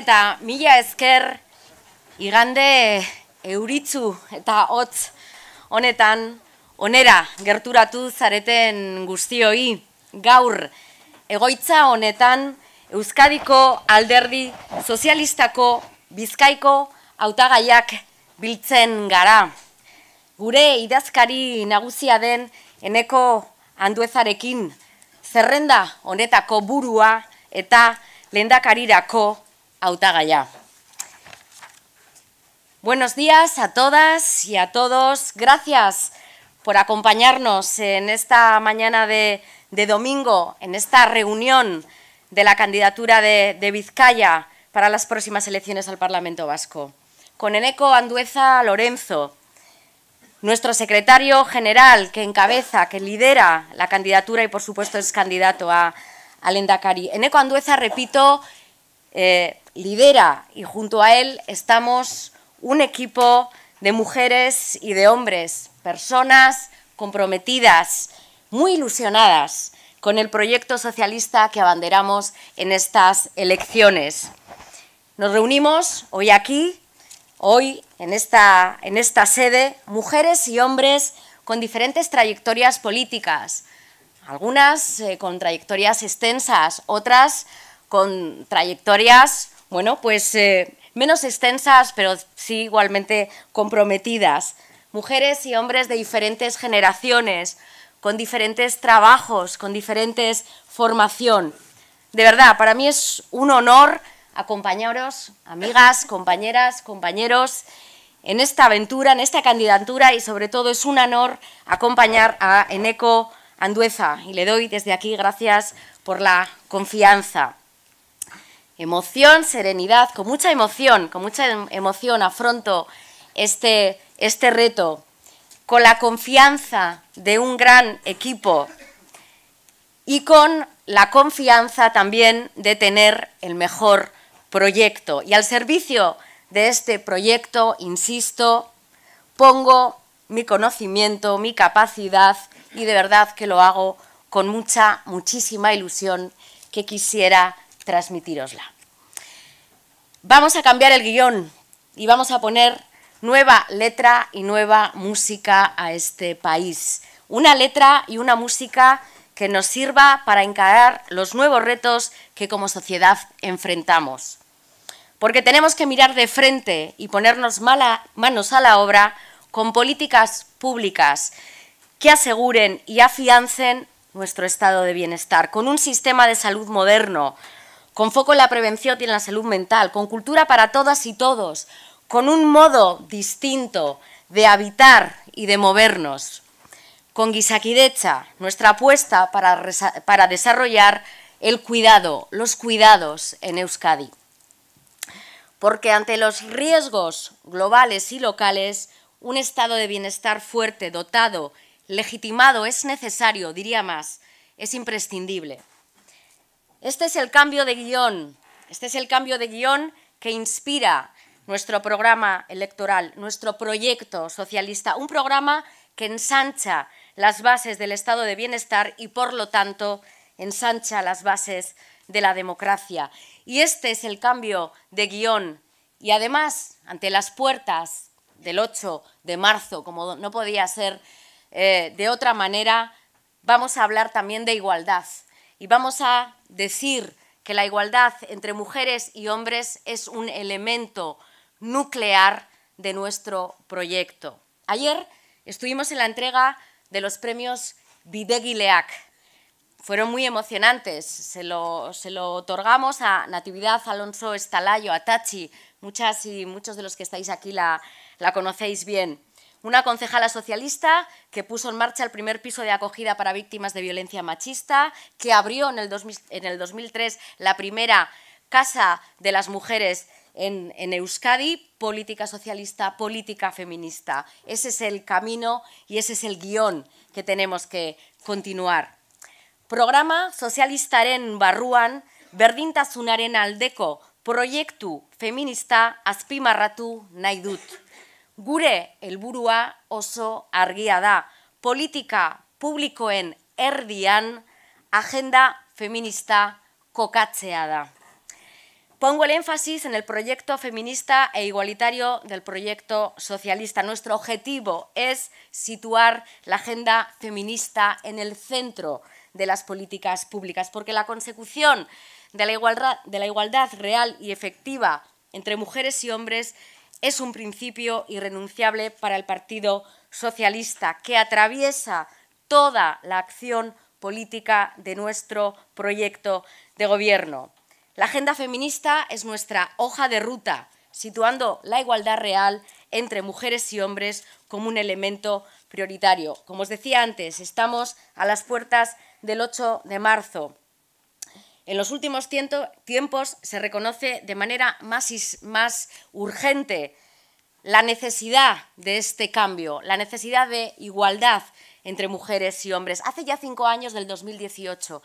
eta mila esker igande euritzu eta hotz honetan onera gerturatu zareten guztioi gaur egoitza honetan Euskadiko alderdi sozialistako bizkaiko hautagaiak biltzen gara. Gure idazkari nagusia den eneko anduezarekin zerrenda honetako burua eta lendakarirako Buenos días a todas y a todos. Gracias por acompañarnos en esta mañana de, domingo, en esta reunión de la candidatura de, Vizcaya para las próximas elecciones al Parlamento Vasco. Con Eneco Andueza Lorenzo, nuestro secretario general que encabeza, que lidera la candidatura y por supuesto es candidato a, al Eneco Andueza, repito, eh, lidera y junto a él estamos un equipo de mujeres y de hombres, personas comprometidas, muy ilusionadas con el proyecto socialista que abanderamos en estas elecciones. Nos reunimos hoy aquí, hoy en esta, en esta sede, mujeres y hombres con diferentes trayectorias políticas, algunas eh, con trayectorias extensas, otras con trayectorias bueno, pues eh, menos extensas, pero sí igualmente comprometidas. Mujeres y hombres de diferentes generaciones, con diferentes trabajos, con diferentes formación. De verdad, para mí es un honor acompañaros, amigas, compañeras, compañeros, en esta aventura, en esta candidatura y sobre todo es un honor acompañar a Eneco Andueza y le doy desde aquí gracias por la confianza emoción, serenidad, con mucha emoción, con mucha em, emoción afronto este, este, reto, con la confianza de un gran equipo y con la confianza también de tener el mejor proyecto. Y al servicio de este proyecto, insisto, pongo mi conocimiento, mi capacidad y de verdad que lo hago con mucha, muchísima ilusión que quisiera transmitirosla. Vamos a cambiar el guión y vamos a poner nueva letra y nueva música a este país. Una letra y una música que nos sirva para encarar los nuevos retos que como sociedad enfrentamos. Porque tenemos que mirar de frente y ponernos manos a la obra con políticas públicas que aseguren y afiancen nuestro estado de bienestar, con un sistema de salud moderno, con foco en la prevención y en la salud mental, con cultura para todas y todos, con un modo distinto de habitar y de movernos, con Guisaquidecha, nuestra apuesta para desarrollar el cuidado, los cuidados en Euskadi. Porque ante los riesgos globales y locales, un estado de bienestar fuerte, dotado, legitimado, es necesario, diría más, es imprescindible. Este es el cambio de guión, este es el cambio de guión que inspira nuestro programa electoral, nuestro proyecto socialista, un programa que ensancha las bases del estado de bienestar y, por lo tanto, ensancha las bases de la democracia. Y este es el cambio de guión. Y además, ante las puertas del 8 de marzo, como no podía ser eh, de otra manera, vamos a hablar también de igualdad, y vamos a decir que la igualdad entre mujeres y hombres es un elemento nuclear de nuestro proyecto. Ayer estuvimos en la entrega de los premios Leac Fueron muy emocionantes. Se lo, otorgamos a Natividad Alonso Estalayo, a Tachi. Muchas y muchos de los que estáis aquí la conocéis bien. Una concejala socialista que puso en marcha el primer piso de acogida para víctimas de violencia machista, que abrió en el, 2003 la primera Casa de las Mujeres en, Euskadi, política socialista, política feminista. Ese es el camino y ese es el guión que tenemos que continuar. Programa Socialista en barruan, berdintasunaren Aldeco proyecto feminista Aspima naidut. Gure el helburua oso argia da, público en erdian agenda feminista cocacheada. Pongo el énfasis en el proyecto feminista e igualitario del proyecto socialista. Nuestro objetivo es situar la agenda feminista en el centro de las políticas públicas, porque la consecución de la igualdad real y efectiva entre mujeres y hombres es un principio irrenunciable para el Partido Socialista que atraviesa toda la acción política de nuestro proyecto de gobierno. La agenda feminista es nuestra hoja de ruta, situando la igualdad real entre mujeres y hombres como un elemento prioritario. Como os decía antes, estamos a las puertas del 8 de marzo. En los últimos tiempos se reconoce de manera más, más urgente la necesidad de este cambio, la necesidad de igualdad entre mujeres y hombres. Hace ya cinco años del 2018,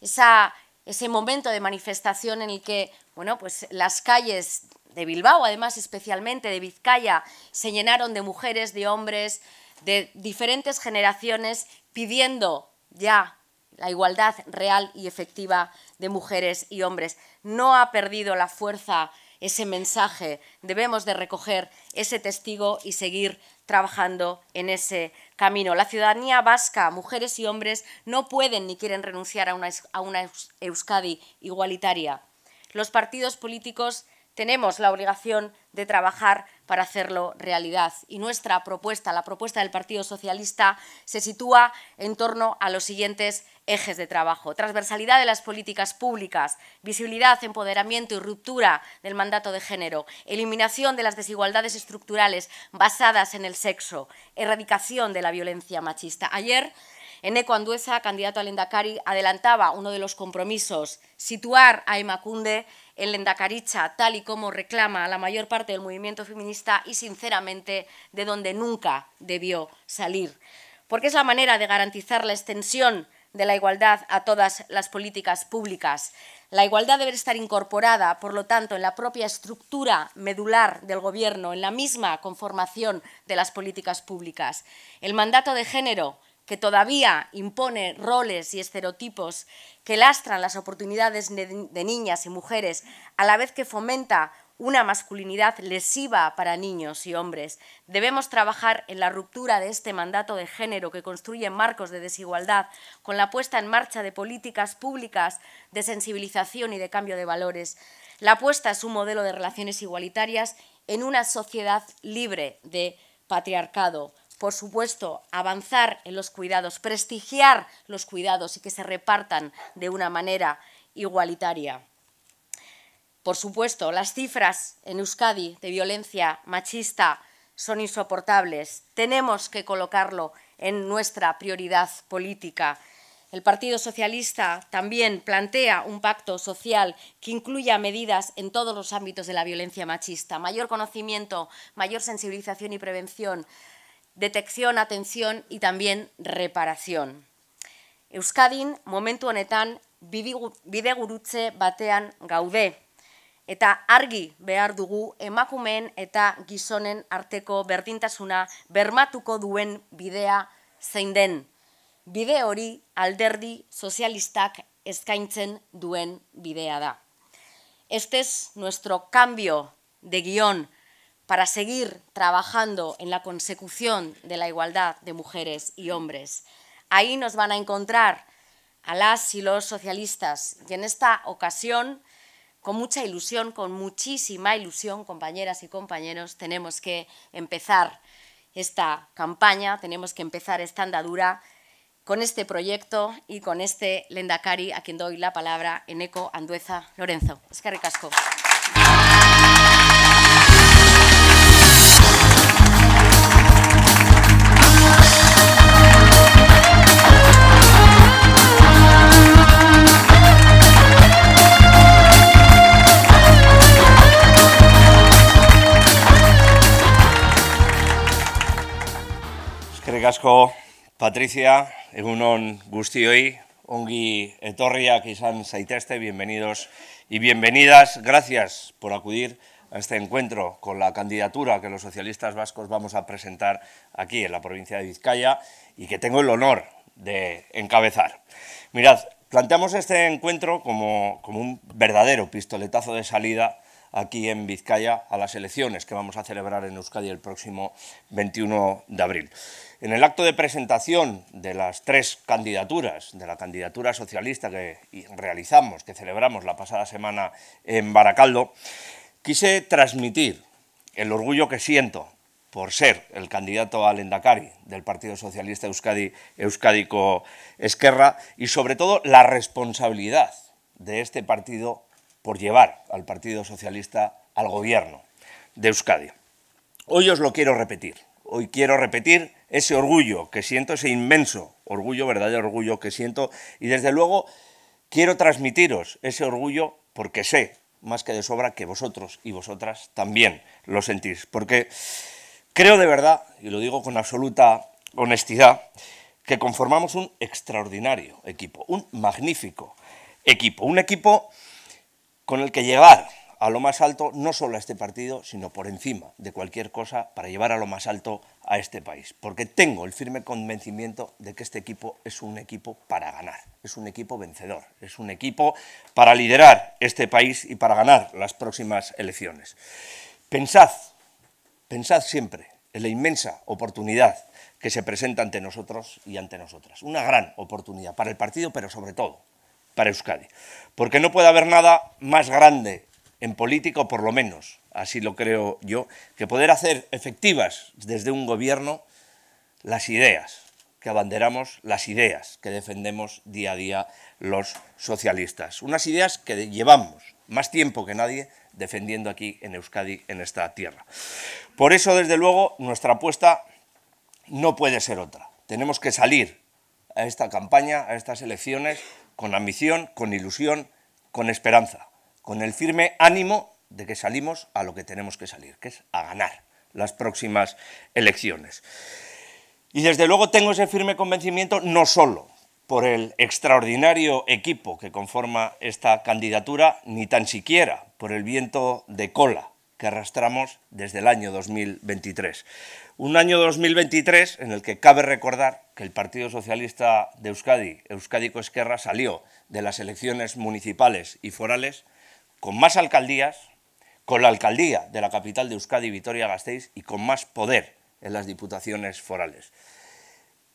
esa, ese momento de manifestación en el que bueno, pues las calles de Bilbao, además especialmente de Vizcaya, se llenaron de mujeres, de hombres, de diferentes generaciones pidiendo ya la igualdad real y efectiva de mujeres y hombres. No ha perdido la fuerza ese mensaje. Debemos de recoger ese testigo y seguir trabajando en ese camino. La ciudadanía vasca, mujeres y hombres, no pueden ni quieren renunciar a una, a una Euskadi igualitaria. Los partidos políticos tenemos la obligación de trabajar para hacerlo realidad. Y nuestra propuesta, la propuesta del Partido Socialista, se sitúa en torno a los siguientes ejes de trabajo, transversalidad de las políticas públicas, visibilidad, empoderamiento y ruptura del mandato de género, eliminación de las desigualdades estructurales basadas en el sexo, erradicación de la violencia machista. Ayer, Eneco Andueza, candidato a Lendakari, adelantaba uno de los compromisos, situar a Emacunde en Lendakaricha, tal y como reclama la mayor parte del movimiento feminista y, sinceramente, de donde nunca debió salir. Porque es la manera de garantizar la extensión de la igualdad a todas las políticas públicas. La igualdad debe estar incorporada, por lo tanto, en la propia estructura medular del Gobierno, en la misma conformación de las políticas públicas. El mandato de género, que todavía impone roles y estereotipos que lastran las oportunidades de niñas y mujeres, a la vez que fomenta una masculinidad lesiva para niños y hombres. Debemos trabajar en la ruptura de este mandato de género que construye marcos de desigualdad con la puesta en marcha de políticas públicas de sensibilización y de cambio de valores. La apuesta es un modelo de relaciones igualitarias en una sociedad libre de patriarcado. Por supuesto, avanzar en los cuidados, prestigiar los cuidados y que se repartan de una manera igualitaria. Por supuesto, las cifras en Euskadi de violencia machista son insoportables. Tenemos que colocarlo en nuestra prioridad política. El Partido Socialista también plantea un pacto social que incluya medidas en todos los ámbitos de la violencia machista, mayor conocimiento, mayor sensibilización y prevención, detección, atención y también reparación. Euskadin momento honetan bidegurutze batean gaude. eta argi behar dugu emakumeen eta gizonen arteko berdintasuna bermatuko duen bidea zein den. Bide hori alderdi sozialistak eskaintzen duen bidea da. Este es nuestro cambio de guión para seguir trabajando en la consecución de la igualdad de mujeres y hombres. Ahí nos van a encontrar a las y los socialistas y en esta ocasión con mucha ilusión, con muchísima ilusión, compañeras y compañeros, tenemos que empezar esta campaña, tenemos que empezar esta andadura con este proyecto y con este Lendakari, a quien doy la palabra, en eco Andueza Lorenzo. Es Patricia, egunon guztioi, ongi etorriak izan saiteste bienvenidos y bienvenidas. Gracias por acudir a este encuentro con la candidatura que los socialistas vascos vamos a presentar aquí en la provincia de Vizcaya y que tengo el honor de encabezar. Mirad, planteamos este encuentro como, como un verdadero pistoletazo de salida aquí en Vizcaya a las elecciones que vamos a celebrar en Euskadi el próximo 21 de abril. En el acto de presentación de las tres candidaturas, de la candidatura socialista que realizamos, que celebramos la pasada semana en Baracaldo, quise transmitir el orgullo que siento por ser el candidato al Endacari del Partido Socialista Euskadi, Euskadico Esquerra y sobre todo la responsabilidad de este partido por llevar al Partido Socialista al gobierno de Euskadi. Hoy os lo quiero repetir, hoy quiero repetir ese orgullo que siento, ese inmenso orgullo, verdadero orgullo que siento, y desde luego quiero transmitiros ese orgullo porque sé, más que de sobra, que vosotros y vosotras también lo sentís, porque creo de verdad, y lo digo con absoluta honestidad, que conformamos un extraordinario equipo, un magnífico equipo, un equipo con el que llevar a lo más alto, no solo a este partido, sino por encima de cualquier cosa, para llevar a lo más alto a este país. Porque tengo el firme convencimiento de que este equipo es un equipo para ganar, es un equipo vencedor, es un equipo para liderar este país y para ganar las próximas elecciones. Pensad, pensad siempre en la inmensa oportunidad que se presenta ante nosotros y ante nosotras. Una gran oportunidad para el partido, pero sobre todo para Euskadi. Porque no puede haber nada más grande en político por lo menos, así lo creo yo, que poder hacer efectivas desde un gobierno las ideas que abanderamos, las ideas que defendemos día a día los socialistas. Unas ideas que llevamos más tiempo que nadie defendiendo aquí en Euskadi, en esta tierra. Por eso, desde luego, nuestra apuesta no puede ser otra. Tenemos que salir a esta campaña, a estas elecciones, con ambición, con ilusión, con esperanza con el firme ánimo de que salimos a lo que tenemos que salir, que es a ganar las próximas elecciones. Y desde luego tengo ese firme convencimiento no solo por el extraordinario equipo que conforma esta candidatura, ni tan siquiera por el viento de cola que arrastramos desde el año 2023. Un año 2023 en el que cabe recordar que el Partido Socialista de Euskadi, Euskadi Coesquerra, salió de las elecciones municipales y forales con más alcaldías, con la alcaldía de la capital de Euskadi, Vitoria-Gasteiz, y con más poder en las diputaciones forales.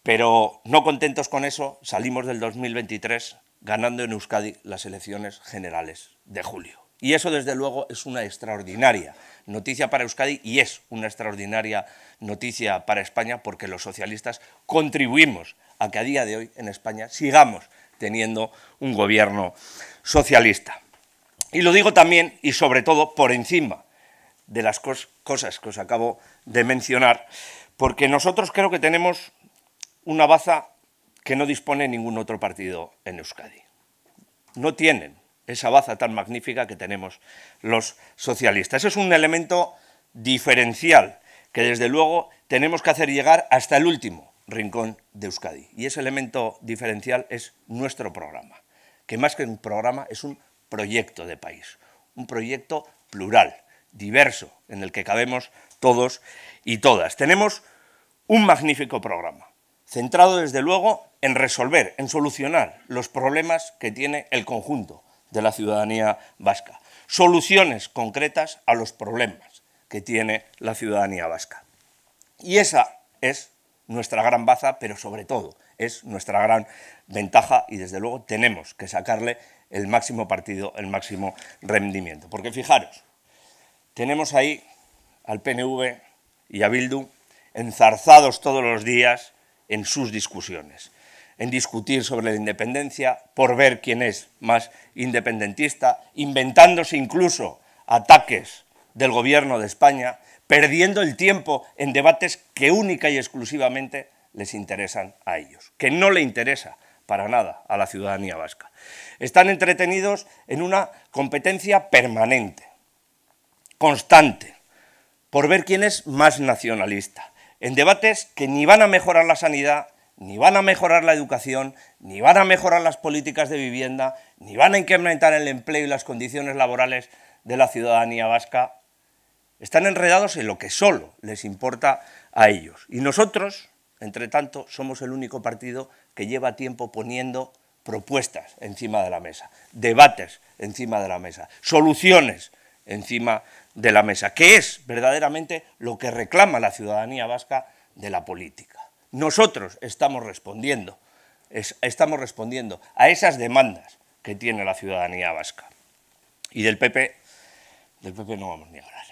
Pero no contentos con eso, salimos del 2023 ganando en Euskadi las elecciones generales de julio. Y eso, desde luego, es una extraordinaria noticia para Euskadi y es una extraordinaria noticia para España porque los socialistas contribuimos a que a día de hoy en España sigamos teniendo un gobierno socialista. Y lo digo también y sobre todo por encima de las cosas que os acabo de mencionar, porque nosotros creo que tenemos una baza que no dispone ningún otro partido en Euskadi. No tienen esa baza tan magnífica que tenemos los socialistas. Ese es un elemento diferencial que desde luego tenemos que hacer llegar hasta el último rincón de Euskadi. Y ese elemento diferencial es nuestro programa, que más que un programa es un proyecto de país, un proyecto plural, diverso, en el que cabemos todos y todas. Tenemos un magnífico programa, centrado desde luego en resolver, en solucionar los problemas que tiene el conjunto de la ciudadanía vasca, soluciones concretas a los problemas que tiene la ciudadanía vasca. Y esa es nuestra gran baza, pero sobre todo es nuestra gran ventaja y desde luego tenemos que sacarle el máximo partido, el máximo rendimiento. Porque fijaros, tenemos ahí al PNV y a Bildu enzarzados todos los días en sus discusiones, en discutir sobre la independencia, por ver quién es más independentista, inventándose incluso ataques del gobierno de España, perdiendo el tiempo en debates que única y exclusivamente les interesan a ellos, que no le interesa para nada a la ciudadanía vasca. Están entretenidos en una competencia permanente, constante, por ver quién es más nacionalista, en debates que ni van a mejorar la sanidad, ni van a mejorar la educación, ni van a mejorar las políticas de vivienda, ni van a incrementar el empleo y las condiciones laborales de la ciudadanía vasca. Están enredados en lo que solo les importa a ellos. Y nosotros, entre tanto, somos el único partido que lleva tiempo poniendo propuestas encima de la mesa, debates encima de la mesa, soluciones encima de la mesa, que es verdaderamente lo que reclama la ciudadanía vasca de la política. Nosotros estamos respondiendo, estamos respondiendo a esas demandas que tiene la ciudadanía vasca. Y del PP, del no vamos ni a hablar.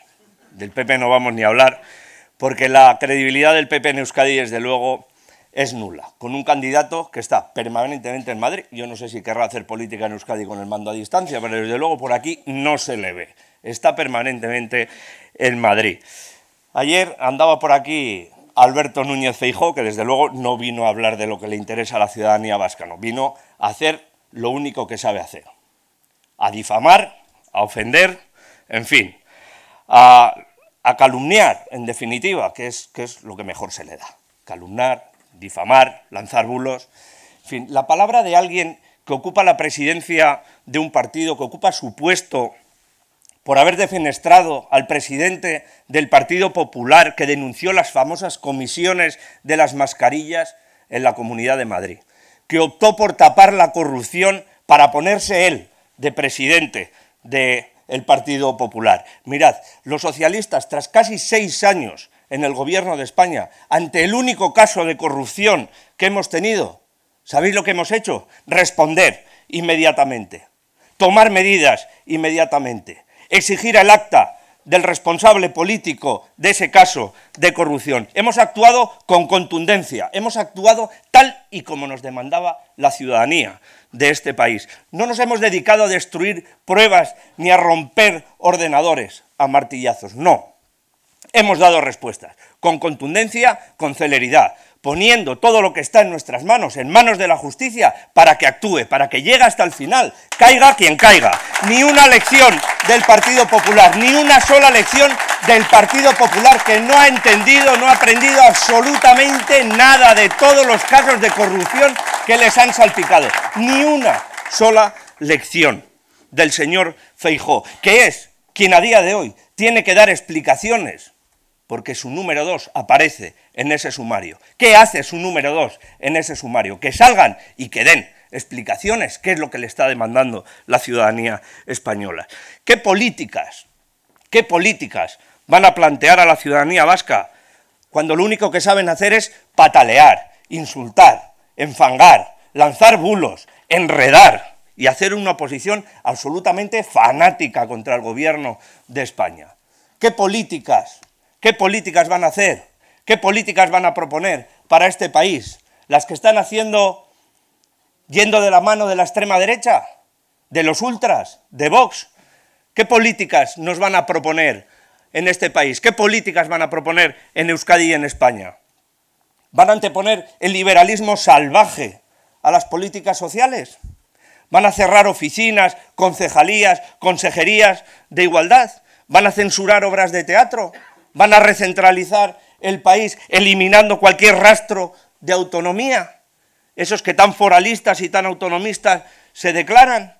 Del PP no vamos ni a hablar porque la credibilidad del PP en Euskadi, desde luego, es nula, con un candidato que está permanentemente en Madrid. Yo no sé si querrá hacer política en Euskadi con el mando a distancia, pero desde luego por aquí no se le ve. Está permanentemente en Madrid. Ayer andaba por aquí Alberto Núñez Feijó, que desde luego no vino a hablar de lo que le interesa a la ciudadanía vasca, no, vino a hacer lo único que sabe hacer, a difamar, a ofender, en fin, a a calumniar, en definitiva, que es, que es lo que mejor se le da. Calumnar, difamar, lanzar bulos. En fin, la palabra de alguien que ocupa la presidencia de un partido, que ocupa su puesto por haber defenestrado al presidente del Partido Popular que denunció las famosas comisiones de las mascarillas en la Comunidad de Madrid, que optó por tapar la corrupción para ponerse él de presidente de el Partido Popular. Mirad, los socialistas, tras casi seis años en el Gobierno de España, ante el único caso de corrupción que hemos tenido, ¿sabéis lo que hemos hecho? Responder inmediatamente, tomar medidas inmediatamente, exigir el acta del responsable político de ese caso de corrupción. Hemos actuado con contundencia, hemos actuado tal y como nos demandaba la ciudadanía de este país. No nos hemos dedicado a destruir pruebas ni a romper ordenadores a martillazos, no. Hemos dado respuestas con contundencia, con celeridad poniendo todo lo que está en nuestras manos, en manos de la justicia, para que actúe, para que llegue hasta el final, caiga quien caiga. Ni una lección del Partido Popular, ni una sola lección del Partido Popular que no ha entendido, no ha aprendido absolutamente nada de todos los casos de corrupción que les han salpicado. Ni una sola lección del señor Feijó, que es quien a día de hoy tiene que dar explicaciones porque su número 2 aparece en ese sumario. ¿Qué hace su número 2 en ese sumario? Que salgan y que den explicaciones, qué es lo que le está demandando la ciudadanía española. ¿Qué políticas, qué políticas van a plantear a la ciudadanía vasca cuando lo único que saben hacer es patalear, insultar, enfangar, lanzar bulos, enredar y hacer una oposición absolutamente fanática contra el gobierno de España? ¿Qué políticas ¿Qué políticas van a hacer? ¿Qué políticas van a proponer para este país? ¿Las que están haciendo yendo de la mano de la extrema derecha? ¿De los ultras? ¿De Vox? ¿Qué políticas nos van a proponer en este país? ¿Qué políticas van a proponer en Euskadi y en España? ¿Van a anteponer el liberalismo salvaje a las políticas sociales? ¿Van a cerrar oficinas, concejalías, consejerías de igualdad? ¿Van a censurar obras de teatro? van a recentralizar el país eliminando cualquier rastro de autonomía. Esos que tan foralistas y tan autonomistas se declaran,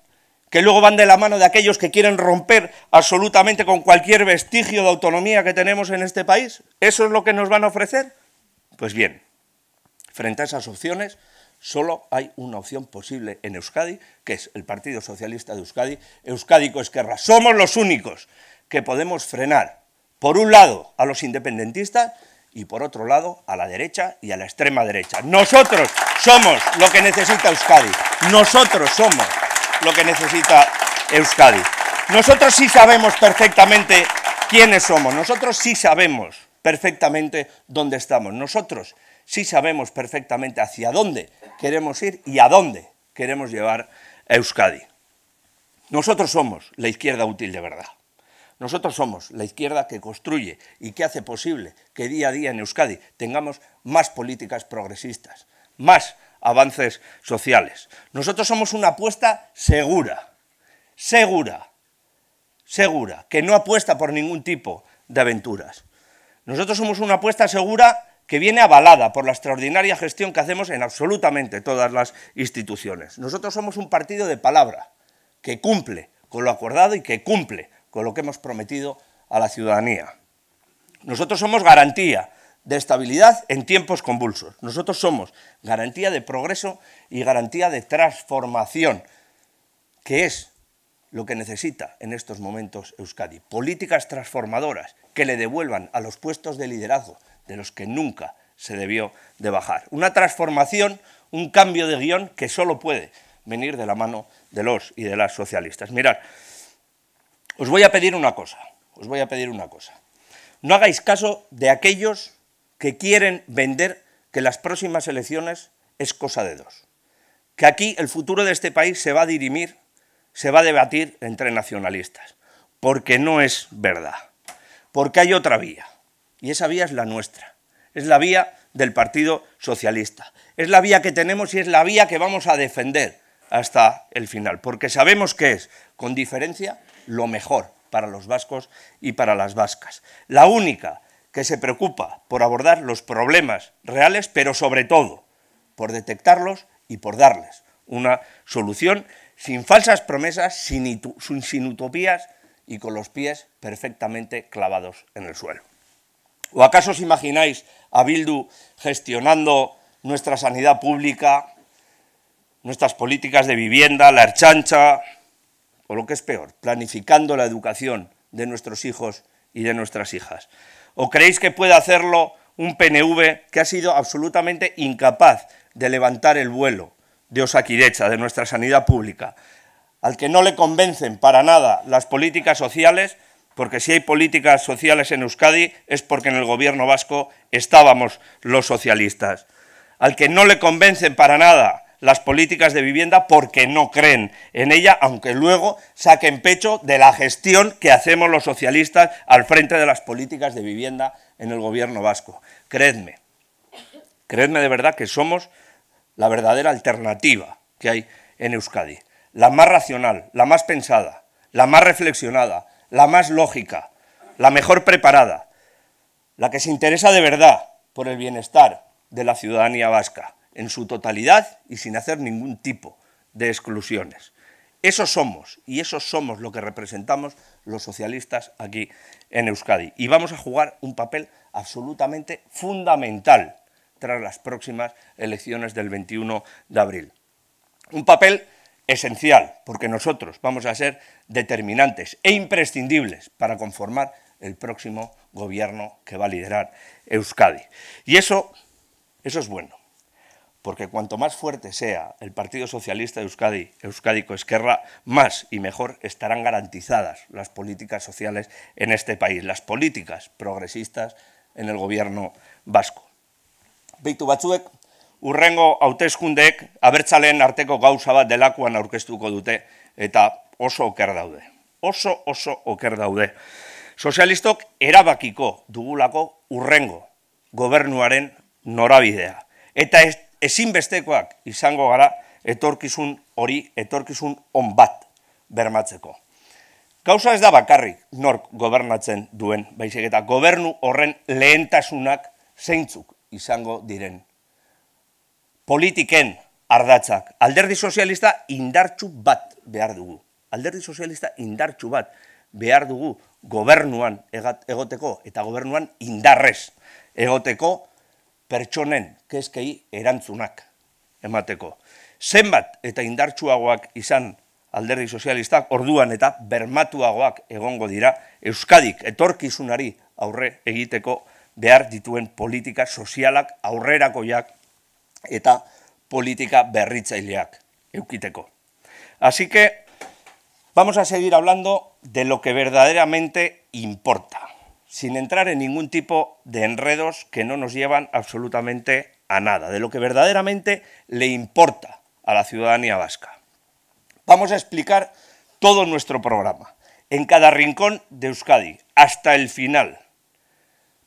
que luego van de la mano de aquellos que quieren romper absolutamente con cualquier vestigio de autonomía que tenemos en este país. ¿Eso es lo que nos van a ofrecer? Pues bien, frente a esas opciones, solo hay una opción posible en Euskadi, que es el Partido Socialista de Euskadi, Euskadi Esquerra. Somos los únicos que podemos frenar por un lado a los independentistas y por otro lado a la derecha y a la extrema derecha. Nosotros somos lo que necesita Euskadi, nosotros somos lo que necesita Euskadi. Nosotros sí sabemos perfectamente quiénes somos, nosotros sí sabemos perfectamente dónde estamos, nosotros sí sabemos perfectamente hacia dónde queremos ir y a dónde queremos llevar Euskadi. Nosotros somos la izquierda útil de verdad. Nosotros somos la izquierda que construye y que hace posible que día a día en Euskadi tengamos más políticas progresistas, más avances sociales. Nosotros somos una apuesta segura, segura, segura, que no apuesta por ningún tipo de aventuras. Nosotros somos una apuesta segura que viene avalada por la extraordinaria gestión que hacemos en absolutamente todas las instituciones. Nosotros somos un partido de palabra que cumple con lo acordado y que cumple con lo que hemos prometido a la ciudadanía. Nosotros somos garantía de estabilidad en tiempos convulsos. Nosotros somos garantía de progreso y garantía de transformación, que es lo que necesita en estos momentos Euskadi. Políticas transformadoras que le devuelvan a los puestos de liderazgo de los que nunca se debió de bajar. Una transformación, un cambio de guión que solo puede venir de la mano de los y de las socialistas. Mirad, os voy a pedir una cosa, os voy a pedir una cosa. No hagáis caso de aquellos que quieren vender que las próximas elecciones es cosa de dos. Que aquí el futuro de este país se va a dirimir, se va a debatir entre nacionalistas. Porque no es verdad. Porque hay otra vía. Y esa vía es la nuestra. Es la vía del Partido Socialista. Es la vía que tenemos y es la vía que vamos a defender hasta el final, porque sabemos que es, con diferencia, lo mejor para los vascos y para las vascas. La única que se preocupa por abordar los problemas reales, pero sobre todo por detectarlos y por darles una solución sin falsas promesas, sin, utopías y con los pies perfectamente clavados en el suelo. ¿O acaso os imagináis a Bildu gestionando nuestra sanidad pública, nuestras políticas de vivienda, la herchancha, o lo que es peor, planificando la educación de nuestros hijos y de nuestras hijas. ¿O creéis que puede hacerlo un PNV que ha sido absolutamente incapaz de levantar el vuelo de Osaquirecha... de nuestra sanidad pública, al que no le convencen para nada las políticas sociales, porque si hay políticas sociales en Euskadi es porque en el gobierno vasco estábamos los socialistas, al que no le convencen para nada las políticas de vivienda porque no creen en ella, aunque luego saquen pecho de la gestión que hacemos los socialistas al frente de las políticas de vivienda en el gobierno vasco. Creedme, creedme de verdad que somos la verdadera alternativa que hay en Euskadi, la más racional, la más pensada, la más reflexionada, la más lógica, la mejor preparada, la que se interesa de verdad por el bienestar de la ciudadanía vasca en su totalidad y sin hacer ningún tipo de exclusiones. Eso somos, y eso somos lo que representamos los socialistas aquí en Euskadi. Y vamos a jugar un papel absolutamente fundamental tras las próximas elecciones del 21 de abril. Un papel esencial, porque nosotros vamos a ser determinantes e imprescindibles para conformar el próximo gobierno que va a liderar Euskadi. Y eso, eso es bueno. porque cuanto más fuerte sea el Partido Socialista de Euskadi, Euskadi Coesquerra, más y mejor estarán garantizadas las políticas sociales en este país, las políticas progresistas en el gobierno vasco. Beitu batzuek, urrengo hauteskundeek abertzalen arteko gauza bat delakuan aurkeztuko dute eta oso oker daude. Oso, oso oker daude. Sozialistok erabakiko dugulako urrengo gobernuaren norabidea. Eta ez ezinbestekoak izango gara etorkizun hori etorkizun on bat bermatzeko. Gauza ez da bakarrik nork gobernatzen duen, baizik eta gobernu horren lehentasunak zeintzuk izango diren. Politiken ardatzak, alderdi sozialista indartxu bat behar dugu. Alderdi sozialista indartxu bat behar dugu gobernuan egoteko eta gobernuan indarrez egoteko pertsonen kezkei erantzunak emateko. Zenbat eta indartsuagoak izan alderdi sozialistak orduan eta bermatuagoak egongo dira Euskadik etorkizunari aurre egiteko behar dituen politika sozialak aurrerakoiak eta politika berritzaileak eukiteko. Así que vamos a seguir hablando de lo que verdaderamente importa. sin entrar en ningún tipo de enredos que no nos llevan absolutamente a nada, de lo que verdaderamente le importa a la ciudadanía vasca. Vamos a explicar todo nuestro programa, en cada rincón de Euskadi, hasta el final,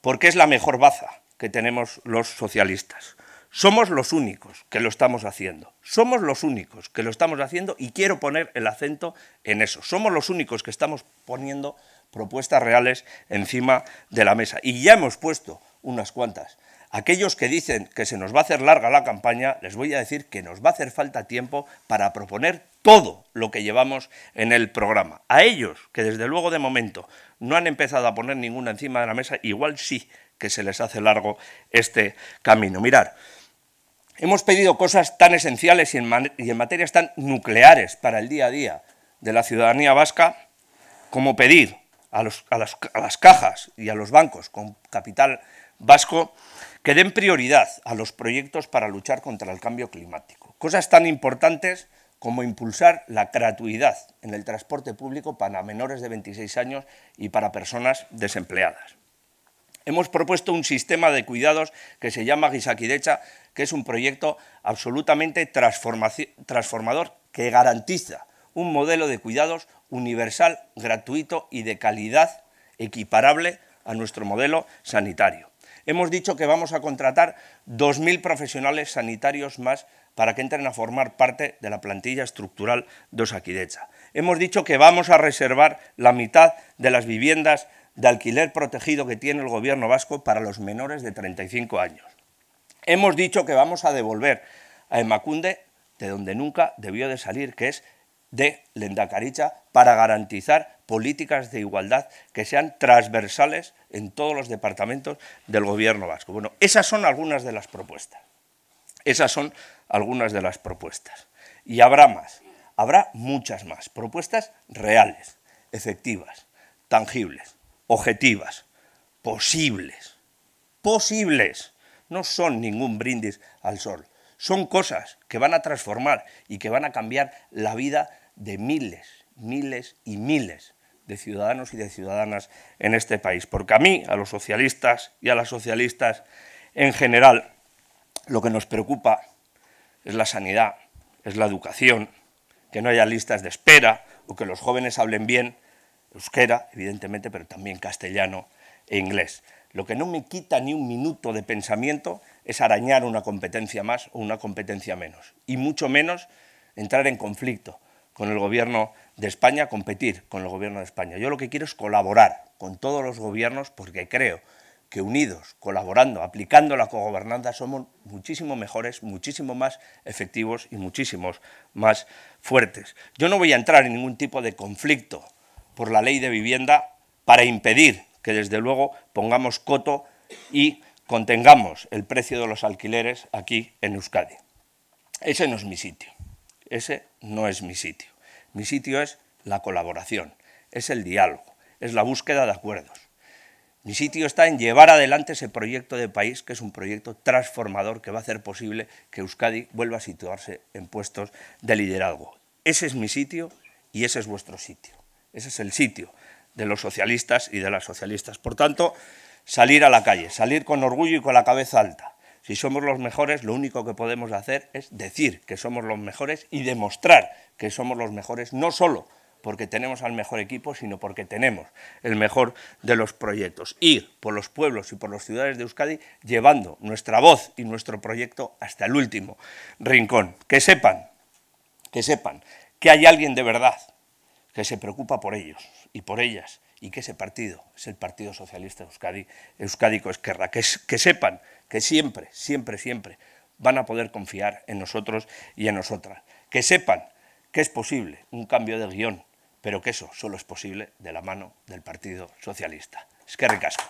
porque es la mejor baza que tenemos los socialistas. Somos los únicos que lo estamos haciendo. Somos los únicos que lo estamos haciendo y quiero poner el acento en eso. Somos los únicos que estamos poniendo propuestas reales encima de la mesa. Y ya hemos puesto unas cuantas. Aquellos que dicen que se nos va a hacer larga la campaña, les voy a decir que nos va a hacer falta tiempo para proponer todo lo que llevamos en el programa. A ellos, que desde luego de momento no han empezado a poner ninguna encima de la mesa, igual sí que se les hace largo este camino. Mirar, hemos pedido cosas tan esenciales y en, y en materias tan nucleares para el día a día de la ciudadanía vasca como pedir a, las, cajas y a los bancos con capital vasco que den prioridad a los proyectos para luchar contra el cambio climático. Cosas tan importantes como impulsar la gratuidad en el transporte público para menores de 26 años y para personas desempleadas. Hemos propuesto un sistema de cuidados que se llama Decha, que es un proyecto absolutamente transformador que garantiza un modelo de cuidados universal, gratuito y de calidad equiparable a nuestro modelo sanitario. Hemos dicho que vamos a contratar 2.000 profesionales sanitarios más para que entren a formar parte de la plantilla estructural de Osaquidecha. Hemos dicho que vamos a reservar la mitad de las viviendas de alquiler protegido que tiene el gobierno vasco para los menores de 35 años. Hemos dicho que vamos a devolver a Emacunde de donde nunca debió de salir, que es de Lendakaricha para garantizar políticas de igualdad que sean transversales en todos los departamentos del gobierno vasco. Bueno, esas son algunas de las propuestas. Esas son algunas de las propuestas. Y habrá más, habrá muchas más. Propuestas reales, efectivas, tangibles, objetivas, posibles. Posibles. No son ningún brindis al sol. Son cosas que van a transformar y que van a cambiar la vida de miles, miles y miles de ciudadanos y de ciudadanas en este país. Porque a mí, a los socialistas y a las socialistas en general, lo que nos preocupa es la sanidad, es la educación, que no haya listas de espera o que los jóvenes hablen bien euskera, evidentemente, pero también castellano e inglés. Lo que no me quita ni un minuto de pensamiento es arañar una competencia más o una competencia menos, y mucho menos entrar en conflicto con el gobierno de España, competir con el gobierno de España. Yo lo que quiero es colaborar con todos los gobiernos porque creo que unidos, colaborando, aplicando la cogobernanza, somos muchísimo mejores, muchísimo más efectivos y muchísimos más fuertes. Yo no voy a entrar en ningún tipo de conflicto por la ley de vivienda para impedir que desde luego pongamos coto y contengamos el precio de los alquileres aquí en Euskadi. Ese no es mi sitio. Ese no es mi sitio. Mi sitio es la colaboración, es el diálogo, es la búsqueda de acuerdos. Mi sitio está en llevar adelante ese proyecto de país, que es un proyecto transformador que va a hacer posible que Euskadi vuelva a situarse en puestos de liderazgo. Ese es mi sitio y ese es vuestro sitio. Ese es el sitio de los socialistas y de las socialistas. Por tanto, salir a la calle, salir con orgullo y con la cabeza alta, si somos los mejores, lo único que podemos hacer es decir que somos los mejores y demostrar que somos los mejores, no solo porque tenemos al mejor equipo, sino porque tenemos el mejor de los proyectos. Ir por los pueblos y por las ciudades de Euskadi llevando nuestra voz y nuestro proyecto hasta el último rincón. Que sepan, que sepan que hay alguien de verdad que se preocupa por ellos y por ellas, y que ese partido es el Partido Socialista Euskadi, Euskadi Esquerra, que, que sepan que siempre, siempre, siempre van a poder confiar en nosotros y en nosotras, que sepan que es posible un cambio de guión, pero que eso solo es posible de la mano del Partido Socialista. Es que ricasco.